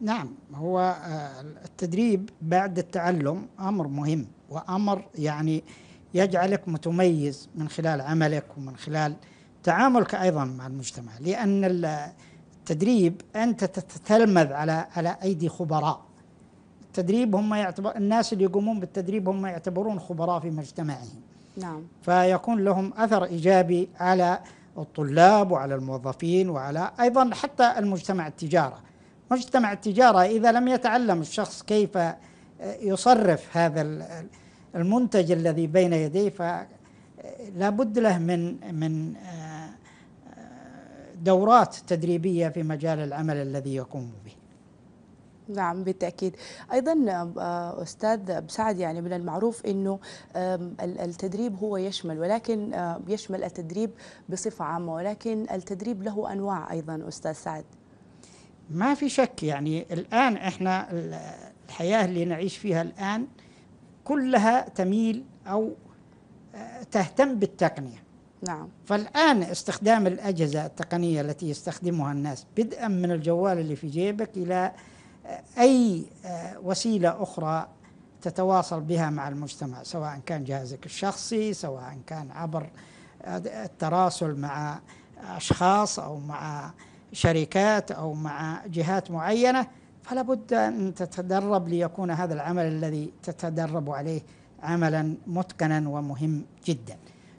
نعم هو آه، التدريب بعد التعلم امر مهم وامر يعني يجعلك متميز من خلال عملك ومن خلال تعاملك ايضا مع المجتمع لان التدريب انت تتلمذ على على ايدي خبراء التدريب هم يعتبر الناس اللي يقومون بالتدريب هم يعتبرون خبراء في مجتمعهم نعم فيكون لهم اثر ايجابي على الطلاب وعلى الموظفين وعلى ايضا حتى المجتمع التجاره مجتمع التجارة إذا لم يتعلم الشخص كيف آه، يصرف هذا المنتج الذي بين يديه فلا آه، بد له من من آه، دورات تدريبية في مجال العمل الذي يقوم به نعم بالتأكيد أيضا أستاذ بسعد يعني من المعروف أنه التدريب هو يشمل ولكن يشمل التدريب بصفة عامة ولكن التدريب له أنواع أيضا أستاذ سعد ما في شك يعني الآن إحنا الحياة اللي نعيش فيها الآن كلها تميل أو آه، تهتم بالتقنية نعم فالآن استخدام الأجهزة التقنية التي يستخدمها الناس بدءا من الجوال اللي في جيبك إلى آه، أي آه، وسيلة أخرى تتواصل بها مع المجتمع سواء كان جهازك الشخصي سواء كان عبر التراسل مع أشخاص أو مع شركات او مع جهات معينه فلا بد ان تتدرب ليكون هذا العمل الذي تتدرب عليه عملا متقنا ومهم جدا